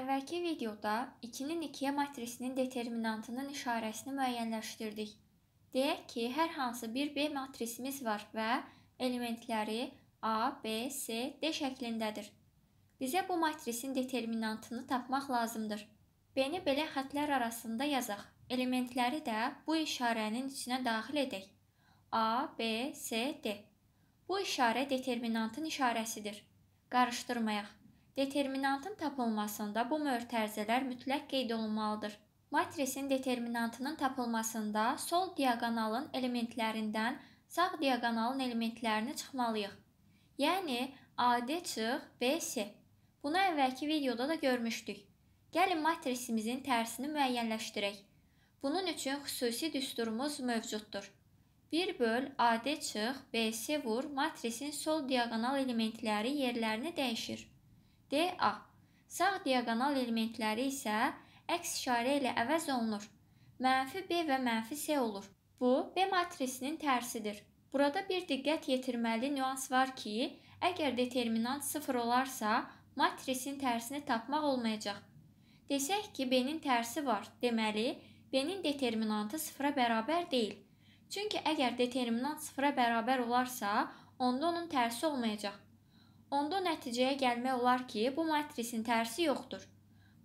Əvvəlki videoda 2-nin 2-yə matrisinin determinantının işarəsini müəyyənləşdirdik. Deyək ki, hər hansı bir B matrisimiz var və elementləri A, B, C, D şəklindədir. Bizə bu matrisin determinantını tapmaq lazımdır. B-ni belə xətlər arasında yazaq. Elementləri də bu işarənin içinə daxil edək. A, B, C, D. Bu işarə determinantın işarəsidir. Qarışdırmayaq. Determinantın tapılmasında bu mötərizələr mütləq qeyd olunmalıdır. Matrisin determinantının tapılmasında sol diaqonalın elementlərindən sağ diaqonalın elementlərini çıxmalıyıq. Yəni AD çıx BS. Bunu əvvəlki videoda da görmüşdük. Gəlin matrisimizin tərsini müəyyənləşdirək. Bunun üçün xüsusi düsturumuz mövcuddur. 1 böl AD çıx BS vur matrisin sol diaqonal elementləri yerlərini dəyişir. DA. Sağ diaqonal elementləri isə əks işarə ilə əvəz olunur. Mənfi B və mənfi C olur. Bu B matrisinin tərsidir. Burada bir diqqət yetirməli nüans var ki, əgər determinant 0 olarsa, matrisin tərsini tapmaq olmayacaq. Desək ki, B-nin tərsi var. Deməli, B-nin determinantı 0-a bərabər deyil. Çünki əgər determinant 0-a bərabər olarsa, onda onun tərsi olmayacaq. Onda nəticəyə gəlmək olar ki, bu matrisin tərsi yoxdur.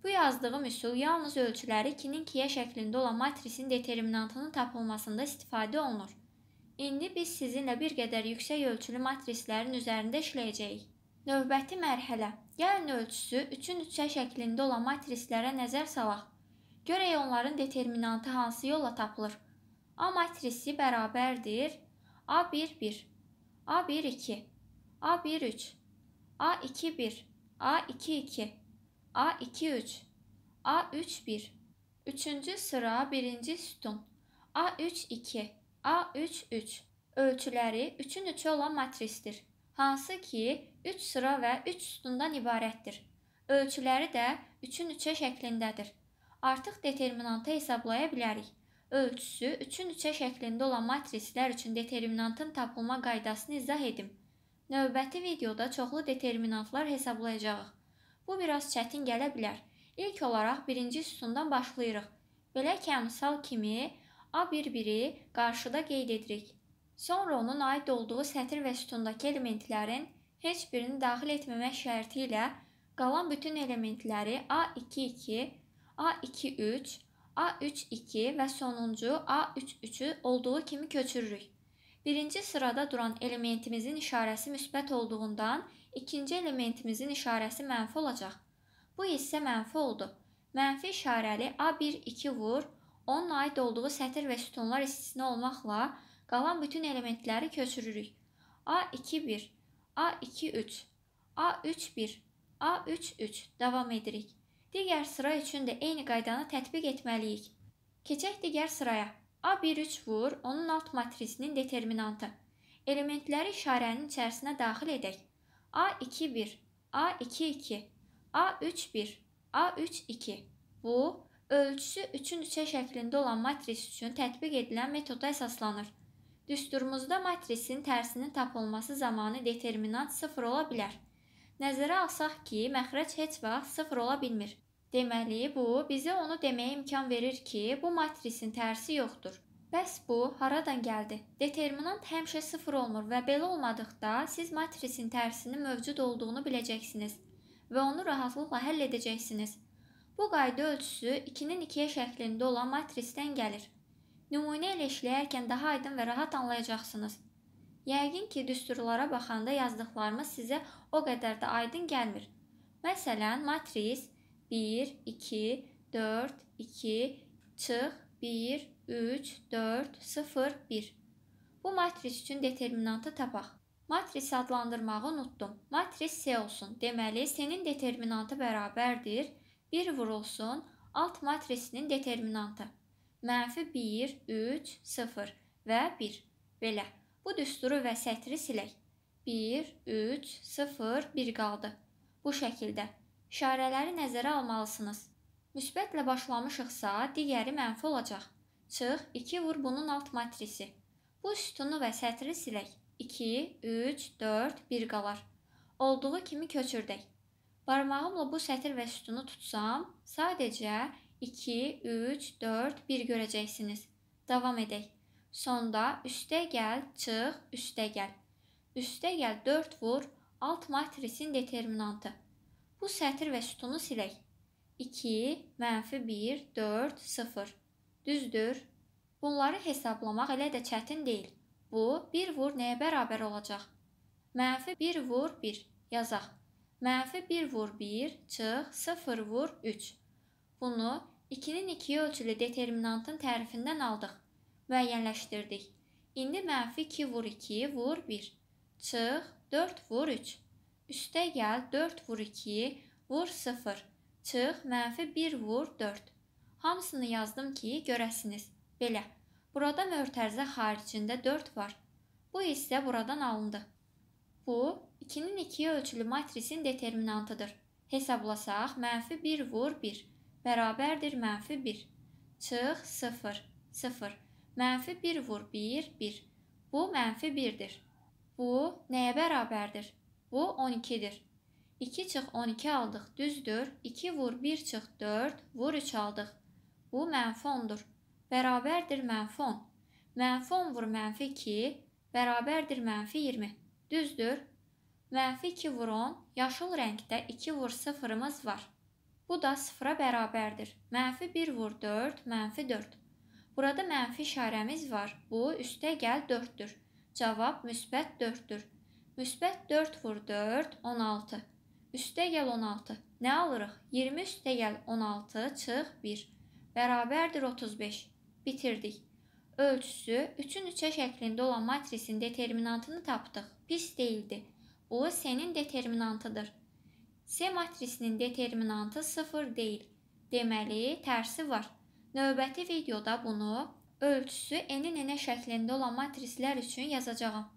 Bu yazdığım üsul yalnız ölçüləri 2-nin 2-yə şəklində olan matrisin determinantının tapılmasında istifadə olunur. İndi biz sizinlə bir qədər yüksək ölçülü matrislərin üzərində işləyəcəyik. Növbəti mərhələ. Gəlin ölçüsü 3-ün 3-ə şəklində olan matrislərə nəzər salaq. Görək onların determinantı hansı yolla tapılır. A matrisi bərabərdir A1 1, A1 2, A1 3 A21, A22, A23, A31. Üçüncü sıra birinci sütun. A32, A33. Ölçüləri 3-ün 3 olan matrisdir. Hansı ki 3 sıra və 3 sütundan ibarətdir. Ölçüləri də 3-ün 3-ə şəklindədir. Artıq determinantı hesablaya bilərik. Ölçüsü 3-ün 3-ə şəklində olan matrislər üçün determinantın tapılma qaydasını izah edim. Növbəti videoda çoxlu determinantlar hesablayacağıq. Bu biraz çətin gələ bilər. İlk olaraq birinci sütundan başlayırıq. Belə ki, əmsal kimi A1-1-i qarşıda qeyd edirik. Sonra onun aid olduğu sətir və sütundakı elementlərin heç birini daxil etməmək şərti ilə qalan bütün elementləri A2-2, A2-3, A3-2 və sonuncu A3-3-ü olduğu kimi köçürürük. Birinci sırada duran elementimizin işarəsi müsbət olduğundan ikinci elementimizin işarəsi mənfi olacaq. Bu hissə mənfi oldu. Mənfi işarəli A1-2 vur, onun aid olduğu sətir və sütunlar istisna olmaqla qalan bütün elementləri köçürürük. A2-1, A2-3, A3-1, A3-3 davam edirik. Digər sıra üçün də eyni qaydanı tətbiq etməliyik. Keçək digər sıraya. A1-3 vur, onun alt matrisinin determinantı. Elementləri işarənin içərisinə daxil edək. A2-1, A2-2, A3-1, A3-2. Bu, ölçüsü 3-ün 3-ə şəklində olan matris üçün tətbiq edilən metoda əsaslanır. Düsturumuzda matrisin tərsinin tapılması zamanı determinant 0 ola bilər. Nəzərə alsaq ki, məxrəc heç vaxt 0 ola bilmir. Deməli, bu bizə onu deməyə imkan verir ki, bu matrisin tərsi yoxdur. Bəs bu haradan gəldi? Determinant həmişə 0 olmur və belə olmadıqda siz matrisin tərsinin mövcud olduğunu biləcəksiniz və onu rahatlıqla həll edəcəksiniz. Bu qayda ölçüsü 2-nin 2-yə şəklində olan matrisdən gəlir. Nümunə ilə işləyərkən daha aydın və rahat anlayacaqsınız. Yəqin ki, düsturlara baxanda yazdıqlarımız sizə o qədər də aydın gəlmir. Məsələn, matris 1 1, 2, 4, 2, çıx, 1, 3, 4, 0, 1. Bu matris üçün determinantı tapaq. Matrisi adlandırmağı unutdum. Matris C olsun. Deməli, C-nin determinantı bərabərdir 1 vurulsun alt matrisinin determinantı. Mənfi 1, 3, 0 və 1. Belə. Bu düsturu və sətri silək. 1, 3, 0, 1 qaldı. Bu şəkildə. İşarələri nəzərə almalısınız. Müsbətlə başlamışıqsa, digəri mənfi olacaq. Çıx, 2 vur bunun alt matrisi. Bu sütunu və sətri silək. 2, 3, 4, 1 qalar. Olduğu kimi köçürdək. Barmağımla bu sətr və sütunu tutsam, sadəcə 2, 3, 4, 1 görəcəksiniz. Davam edək. Sonda üstə gəl, çıx, üstə gəl. Üstə gəl 4 vur, alt matrisin determinantı. Bu sətir və sütunu silək. 2, mənfi 1, 4, 0. Düzdür. Bunları hesablamaq elə də çətin deyil. Bu 1 vur nəyə bərabər olacaq? Mənfi 1 vur 1 yazaq. Mənfi 1 vur 1 çıx 0 vur 3. Bunu 2-nin 2-yə ölçülü determinantın tərifindən aldıq. Müəyyənləşdirdik. İndi mənfi 2 vur 2 vur 1 çıx 4 vur 3. Üstə gəl 4 vur 2, vur 0. Çıx, mənfi 1 vur 4. Hamısını yazdım ki, görəsiniz. Belə. Burada möhtərzə xaricində 4 var. Bu hissə buradan alındı. Bu, 2-nin 2-yə ölçülü matrisin determinantıdır. Hesablasaq, mənfi 1 vur 1 bərabərdir mənfi 1. Çıx, 0, 0. Mənfi 1 vur 1, 1. Bu mənfi 1-dir. Bu nəyə bərabərdir? Bu 12-dir. 2 çıx 12 aldıq, düzdür. 2 vur 1 çıx 4, vur 3 aldıq. Bu mənfi 10-dur. Bərabərdir mənfi 10. Mənfi 10 vur mənfi 2, bərabərdir mənfi 20. Düzdür. Mənfi 2 vur 10, yaşıl rəngdə 2 vur 0-ımız var. Bu da 0-a bərabərdir. Mənfi 1 vur 4, mənfi 4. Burada mənfi işarəmiz var. Bu üstə gəl 4-dür. Cavab müsbət 4-dür. Müsbət 4 vur 4, 16. Üstə gəl 16. Nə alırıq? 20 üstə gəl 16, çıx 1. Bərabərdir 35. Bitirdik. Ölçüsü 3-ün 3-ə şəklində olan matrisin determinantını tapdıq. Pis deyildi. Bu senin determinantıdır. S matrisinin determinantı 0 deyil. Deməli, tərsi var. Növbəti videoda bunu ölçüsü n-in n şəklində olan matrislər üçün yazacağam.